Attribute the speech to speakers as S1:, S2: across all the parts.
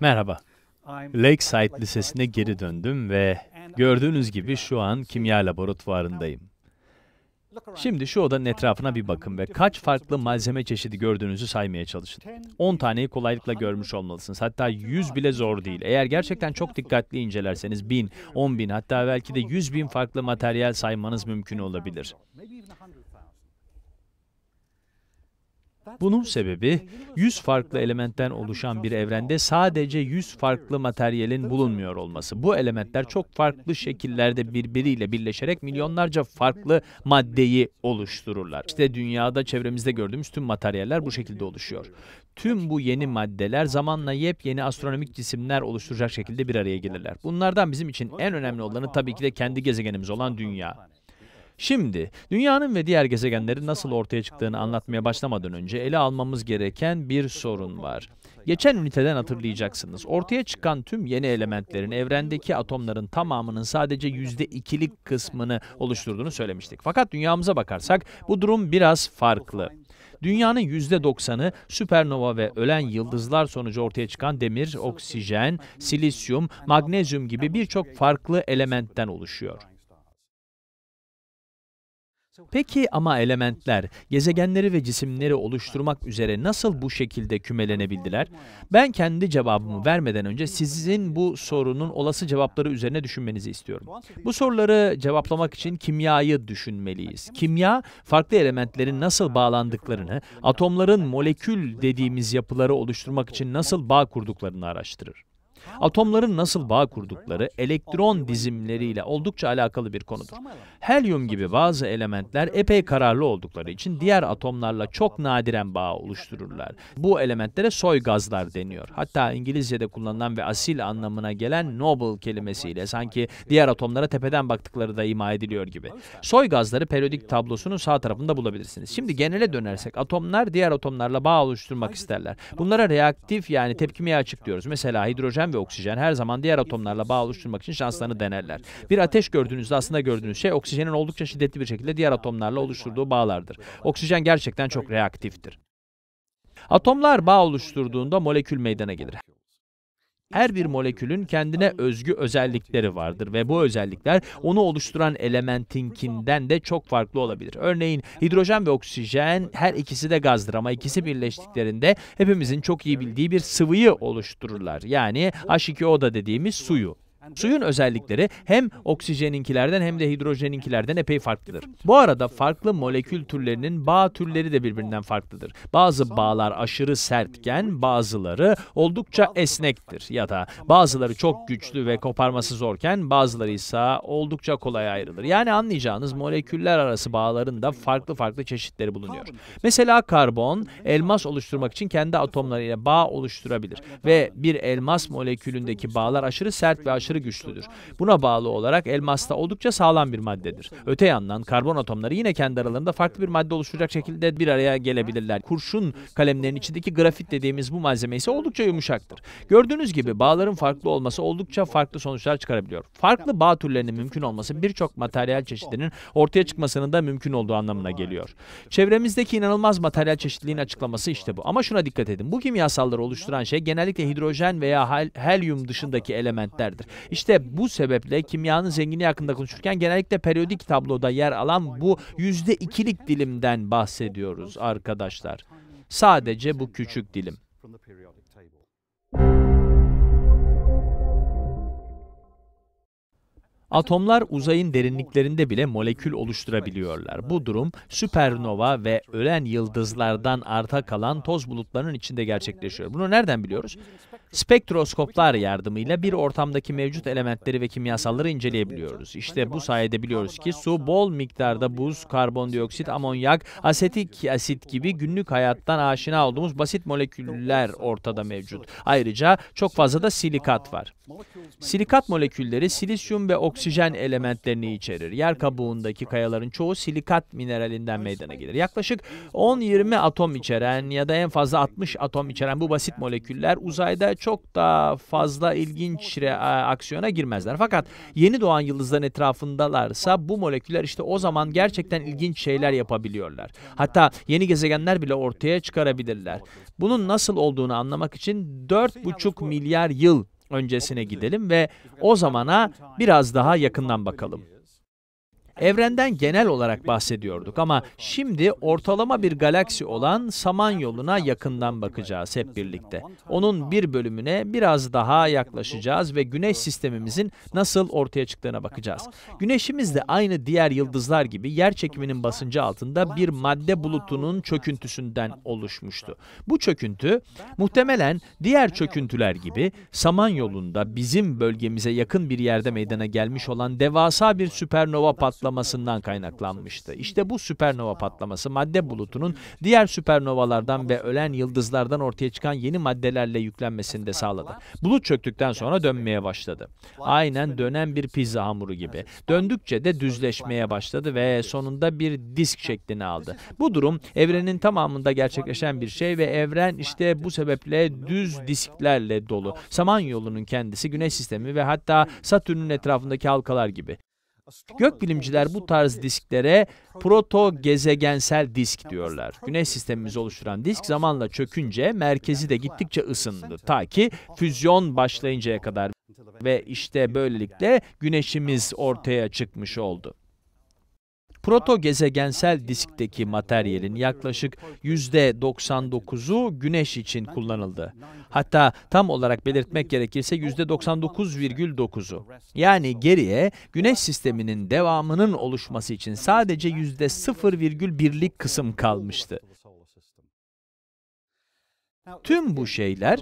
S1: Merhaba. Lakeside Lisesi'ne geri döndüm ve gördüğünüz gibi şu an kimya laboratuvarındayım. Şimdi şu odanın etrafına bir bakın ve kaç farklı malzeme çeşidi gördüğünüzü saymaya çalışın. 10 taneyi kolaylıkla görmüş olmalısınız. Hatta 100 bile zor değil. Eğer gerçekten çok dikkatli incelerseniz 1000, 10 bin hatta belki de 100 bin farklı materyal saymanız mümkün olabilir. Bunun sebebi 100 farklı elementten oluşan bir evrende sadece 100 farklı materyalin bulunmuyor olması. Bu elementler çok farklı şekillerde birbiriyle birleşerek milyonlarca farklı maddeyi oluştururlar. İşte dünyada çevremizde gördüğümüz tüm materyaller bu şekilde oluşuyor. Tüm bu yeni maddeler zamanla yepyeni astronomik cisimler oluşturacak şekilde bir araya gelirler. Bunlardan bizim için en önemli olanı tabii ki de kendi gezegenimiz olan dünya. Şimdi dünyanın ve diğer gezegenlerin nasıl ortaya çıktığını anlatmaya başlamadan önce ele almamız gereken bir sorun var. Geçen üniteden hatırlayacaksınız. Ortaya çıkan tüm yeni elementlerin evrendeki atomların tamamının sadece yüzde ikilik kısmını oluşturduğunu söylemiştik. Fakat dünyamıza bakarsak bu durum biraz farklı. Dünyanın yüzde doksanı süpernova ve ölen yıldızlar sonucu ortaya çıkan demir, oksijen, silisyum, magnezyum gibi birçok farklı elementten oluşuyor. Peki ama elementler gezegenleri ve cisimleri oluşturmak üzere nasıl bu şekilde kümelenebildiler? Ben kendi cevabımı vermeden önce sizin bu sorunun olası cevapları üzerine düşünmenizi istiyorum. Bu soruları cevaplamak için kimyayı düşünmeliyiz. Kimya farklı elementlerin nasıl bağlandıklarını, atomların molekül dediğimiz yapıları oluşturmak için nasıl bağ kurduklarını araştırır. Atomların nasıl bağ kurdukları elektron dizimleriyle oldukça alakalı bir konudur. Helyum gibi bazı elementler epey kararlı oldukları için diğer atomlarla çok nadiren bağ oluştururlar. Bu elementlere soy gazlar deniyor. Hatta İngilizce'de kullanılan ve asil anlamına gelen noble kelimesiyle sanki diğer atomlara tepeden baktıkları da ima ediliyor gibi. Soy gazları periyodik tablosunun sağ tarafında bulabilirsiniz. Şimdi genele dönersek atomlar diğer atomlarla bağ oluşturmak isterler. Bunlara reaktif yani tepkimeye açık diyoruz. Mesela hidrojen ve oksijen her zaman diğer atomlarla bağ oluşturmak için şanslarını denerler. Bir ateş gördüğünüzde aslında gördüğünüz şey oksijenin oldukça şiddetli bir şekilde diğer atomlarla oluşturduğu bağlardır. Oksijen gerçekten çok reaktiftir. Atomlar bağ oluşturduğunda molekül meydana gelir. Her bir molekülün kendine özgü özellikleri vardır ve bu özellikler onu oluşturan elementinkinden de çok farklı olabilir. Örneğin hidrojen ve oksijen her ikisi de gazdır ama ikisi birleştiklerinde hepimizin çok iyi bildiği bir sıvıyı oluştururlar. Yani H2O da dediğimiz suyu. Suyun özellikleri hem oksijeninkilerden hem de hidrojeninkilerden epey farklıdır. Bu arada farklı molekül türlerinin bağ türleri de birbirinden farklıdır. Bazı bağlar aşırı sertken bazıları oldukça esnektir ya da bazıları çok güçlü ve koparması zorken bazıları ise oldukça kolay ayrılır. Yani anlayacağınız moleküller arası bağların da farklı farklı çeşitleri bulunuyor. Mesela karbon elmas oluşturmak için kendi atomlarıyla bağ oluşturabilir ve bir elmas molekülündeki bağlar aşırı sert ve aşırı aşırı güçlüdür. Buna bağlı olarak elmas da oldukça sağlam bir maddedir. Öte yandan karbon atomları yine kendi aralarında farklı bir madde oluşturacak şekilde bir araya gelebilirler. Kurşun kalemlerin içindeki grafit dediğimiz bu malzeme ise oldukça yumuşaktır. Gördüğünüz gibi bağların farklı olması oldukça farklı sonuçlar çıkarabiliyor. Farklı bağ türlerinin mümkün olması birçok materyal çeşidinin ortaya çıkmasının da mümkün olduğu anlamına geliyor. Çevremizdeki inanılmaz materyal çeşitliliğin açıklaması işte bu. Ama şuna dikkat edin. Bu kimyasalları oluşturan şey genellikle hidrojen veya hel helyum dışındaki elementlerdir. İşte bu sebeple kimyanın zenginliği hakkında konuşurken genellikle periyodik tabloda yer alan bu yüzde ikilik dilimden bahsediyoruz arkadaşlar. Sadece bu küçük dilim. Atomlar uzayın derinliklerinde bile molekül oluşturabiliyorlar. Bu durum süpernova ve ölen yıldızlardan arta kalan toz bulutlarının içinde gerçekleşiyor. Bunu nereden biliyoruz? Spektroskoplar yardımıyla bir ortamdaki mevcut elementleri ve kimyasalları inceleyebiliyoruz. İşte bu sayede biliyoruz ki su bol miktarda buz, karbondioksit, amonyak, asetik asit gibi günlük hayattan aşina olduğumuz basit moleküller ortada mevcut. Ayrıca çok fazla da silikat var. Silikat molekülleri silisyum ve oksijen oksijen elementlerini içerir. Yer kabuğundaki kayaların çoğu silikat mineralinden meydana gelir. Yaklaşık 10-20 atom içeren ya da en fazla 60 atom içeren bu basit moleküller uzayda çok daha fazla ilginç aksiyona girmezler. Fakat yeni doğan yıldızların etrafındalarsa bu moleküller işte o zaman gerçekten ilginç şeyler yapabiliyorlar. Hatta yeni gezegenler bile ortaya çıkarabilirler. Bunun nasıl olduğunu anlamak için 4,5 milyar yıl öncesine gidelim ve o zamana biraz daha yakından bakalım. Evrenden genel olarak bahsediyorduk ama şimdi ortalama bir galaksi olan Samanyolu'na yakından bakacağız hep birlikte. Onun bir bölümüne biraz daha yaklaşacağız ve güneş sistemimizin nasıl ortaya çıktığına bakacağız. Güneşimiz de aynı diğer yıldızlar gibi yer çekiminin basıncı altında bir madde bulutunun çöküntüsünden oluşmuştu. Bu çöküntü muhtemelen diğer çöküntüler gibi Samanyolu'nda bizim bölgemize yakın bir yerde meydana gelmiş olan devasa bir süpernova patlaması patlamasından kaynaklanmıştı. İşte bu süpernova patlaması madde bulutunun diğer süpernovalardan ve ölen yıldızlardan ortaya çıkan yeni maddelerle yüklenmesini de sağladı. Bulut çöktükten sonra dönmeye başladı. Aynen dönen bir pizza hamuru gibi. Döndükçe de düzleşmeye başladı ve sonunda bir disk şeklini aldı. Bu durum evrenin tamamında gerçekleşen bir şey ve evren işte bu sebeple düz disklerle dolu. Samanyolu'nun kendisi güneş sistemi ve hatta Satürn'ün etrafındaki halkalar gibi. Gökbilimciler bu tarz disklere proto gezegensel disk diyorlar. Güneş sistemimizi oluşturan disk zamanla çökünce merkezi de gittikçe ısındı ta ki füzyon başlayıncaya kadar ve işte böylelikle güneşimiz ortaya çıkmış oldu. Proto gezegensel diskteki materyalin yaklaşık %99'u Güneş için kullanıldı. Hatta tam olarak belirtmek gerekirse %99,9'u. Yani geriye Güneş sisteminin devamının oluşması için sadece %0,1'lik kısım kalmıştı. Tüm bu şeyler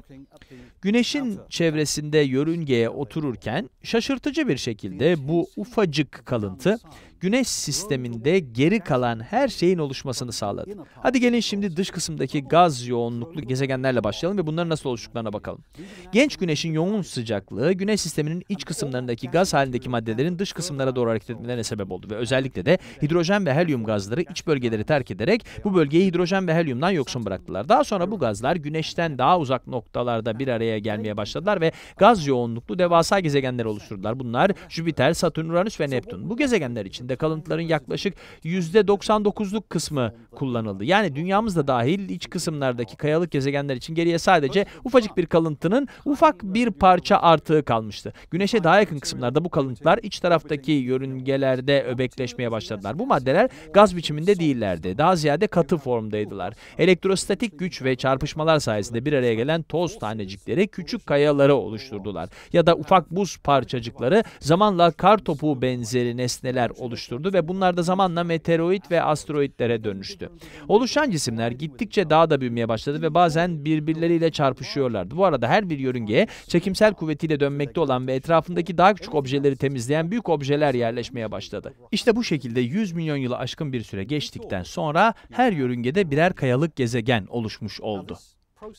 S1: güneşin çevresinde yörüngeye otururken şaşırtıcı bir şekilde bu ufacık kalıntı Güneş sisteminde geri kalan her şeyin oluşmasını sağladı. Hadi gelin şimdi dış kısımdaki gaz yoğunluklu gezegenlerle başlayalım ve bunların nasıl oluştuklarına bakalım. Genç güneşin yoğun sıcaklığı güneş sisteminin iç kısımlarındaki gaz halindeki maddelerin dış kısımlara doğru hareket etmelerine sebep oldu ve özellikle de hidrojen ve helyum gazları iç bölgeleri terk ederek bu bölgeyi hidrojen ve helyumdan yoksun bıraktılar. Daha sonra bu gazlar güneşten daha uzak noktalarda bir araya gelmeye başladılar ve gaz yoğunluklu devasa gezegenler oluşturdular. Bunlar Jüpiter, Satürn, Uranüs ve Neptün. Bu gezegenler içinde içinde kalıntıların yaklaşık %99'luk kısmı kullanıldı. Yani dünyamız da dahil iç kısımlardaki kayalık gezegenler için geriye sadece ufacık bir kalıntının ufak bir parça artığı kalmıştı. Güneşe daha yakın kısımlarda bu kalıntılar iç taraftaki yörüngelerde öbekleşmeye başladılar. Bu maddeler gaz biçiminde değillerdi. Daha ziyade katı formdaydılar. Elektrostatik güç ve çarpışmalar sayesinde bir araya gelen toz tanecikleri küçük kayaları oluşturdular. Ya da ufak buz parçacıkları zamanla kar topu benzeri nesneler oluşturdular oluşturdu ve bunlar da zamanla meteoroid ve asteroidlere dönüştü. Oluşan cisimler gittikçe daha da büyümeye başladı ve bazen birbirleriyle çarpışıyorlardı. Bu arada her bir yörüngeye çekimsel kuvvetiyle dönmekte olan ve etrafındaki daha küçük objeleri temizleyen büyük objeler yerleşmeye başladı. İşte bu şekilde 100 milyon yılı aşkın bir süre geçtikten sonra her yörüngede birer kayalık gezegen oluşmuş oldu.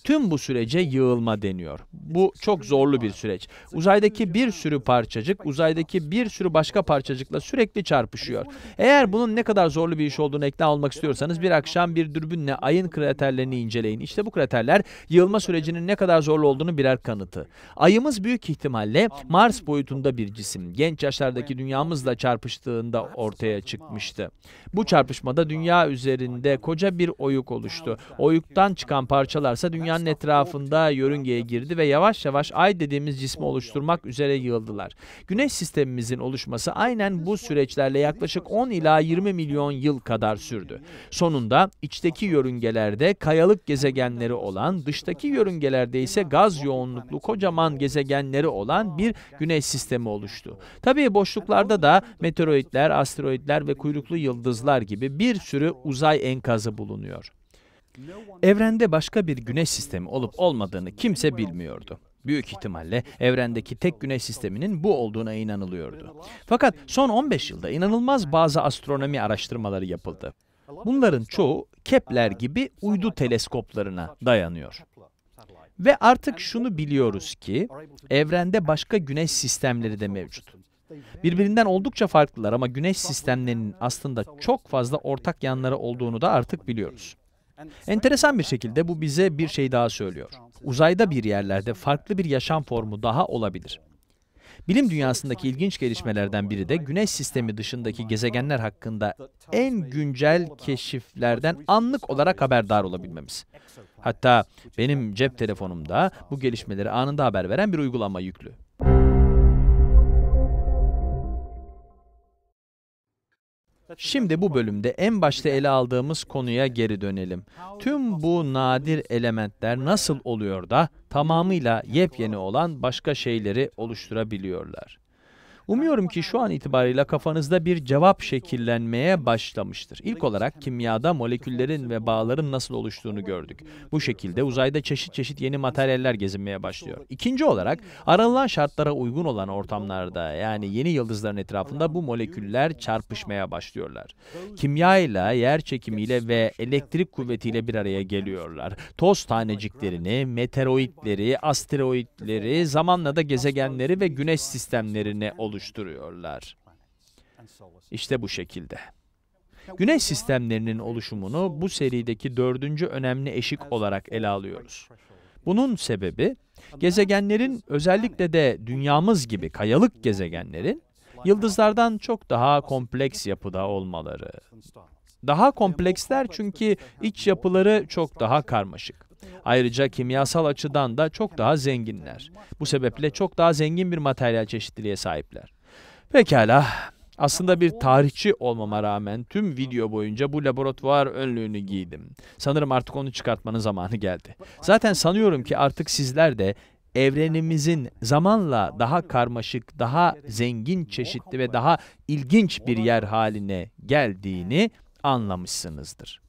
S1: Tüm bu sürece yığılma deniyor. Bu çok zorlu bir süreç. Uzaydaki bir sürü parçacık, uzaydaki bir sürü başka parçacıkla sürekli çarpışıyor. Eğer bunun ne kadar zorlu bir iş olduğunu ikna olmak istiyorsanız bir akşam bir dürbünle ayın kraterlerini inceleyin. İşte bu kraterler yığılma sürecinin ne kadar zorlu olduğunu birer kanıtı. Ayımız büyük ihtimalle Mars boyutunda bir cisim. Genç yaşlardaki dünyamızla çarpıştığında ortaya çıkmıştı. Bu çarpışmada dünya üzerinde koca bir oyuk oluştu. Oyuktan çıkan parçalarsa dünyanın etrafında yörüngeye girdi ve yavaş yavaş ay dediğimiz cismi oluşturmak üzere yığıldılar. Güneş sistemimizin oluşması aynen bu süreçlerle yaklaşık 10 ila 20 milyon yıl kadar sürdü. Sonunda içteki yörüngelerde kayalık gezegenleri olan, dıştaki yörüngelerde ise gaz yoğunluklu kocaman gezegenleri olan bir güneş sistemi oluştu. Tabii boşluklarda da meteoroidler, asteroidler ve kuyruklu yıldızlar gibi bir sürü uzay enkazı bulunuyor. Evrende başka bir güneş sistemi olup olmadığını kimse bilmiyordu. Büyük ihtimalle evrendeki tek güneş sisteminin bu olduğuna inanılıyordu. Fakat son 15 yılda inanılmaz bazı astronomi araştırmaları yapıldı. Bunların çoğu Kepler gibi uydu teleskoplarına dayanıyor. Ve artık şunu biliyoruz ki evrende başka güneş sistemleri de mevcut. Birbirinden oldukça farklılar ama güneş sistemlerinin aslında çok fazla ortak yanları olduğunu da artık biliyoruz. Enteresan bir şekilde bu bize bir şey daha söylüyor. Uzayda bir yerlerde farklı bir yaşam formu daha olabilir. Bilim dünyasındaki ilginç gelişmelerden biri de Güneş sistemi dışındaki gezegenler hakkında en güncel keşiflerden anlık olarak haberdar olabilmemiz. Hatta benim cep telefonumda bu gelişmeleri anında haber veren bir uygulama yüklü. Şimdi bu bölümde en başta ele aldığımız konuya geri dönelim. Tüm bu nadir elementler nasıl oluyor da tamamıyla yepyeni olan başka şeyleri oluşturabiliyorlar? Umuyorum ki şu an itibariyle kafanızda bir cevap şekillenmeye başlamıştır. İlk olarak kimyada moleküllerin ve bağların nasıl oluştuğunu gördük. Bu şekilde uzayda çeşit çeşit yeni materyaller gezinmeye başlıyor. İkinci olarak aranılan şartlara uygun olan ortamlarda yani yeni yıldızların etrafında bu moleküller çarpışmaya başlıyorlar. Kimyayla, yer çekimiyle ve elektrik kuvvetiyle bir araya geliyorlar. Toz taneciklerini, meteoroidleri, asteroidleri, zamanla da gezegenleri ve güneş sistemlerini oluşturuyorlar oluşturuyorlar. İşte bu şekilde. Güneş sistemlerinin oluşumunu bu serideki dördüncü önemli eşik olarak ele alıyoruz. Bunun sebebi gezegenlerin özellikle de dünyamız gibi kayalık gezegenlerin yıldızlardan çok daha kompleks yapıda olmaları. Daha kompleksler çünkü iç yapıları çok daha karmaşık. Ayrıca kimyasal açıdan da çok daha zenginler. Bu sebeple çok daha zengin bir materyal çeşitliliğe sahipler. Pekala. Aslında bir tarihçi olmama rağmen tüm video boyunca bu laboratuvar önlüğünü giydim. Sanırım artık onu çıkartmanın zamanı geldi. Zaten sanıyorum ki artık sizler de evrenimizin zamanla daha karmaşık, daha zengin, çeşitli ve daha ilginç bir yer haline geldiğini anlamışsınızdır.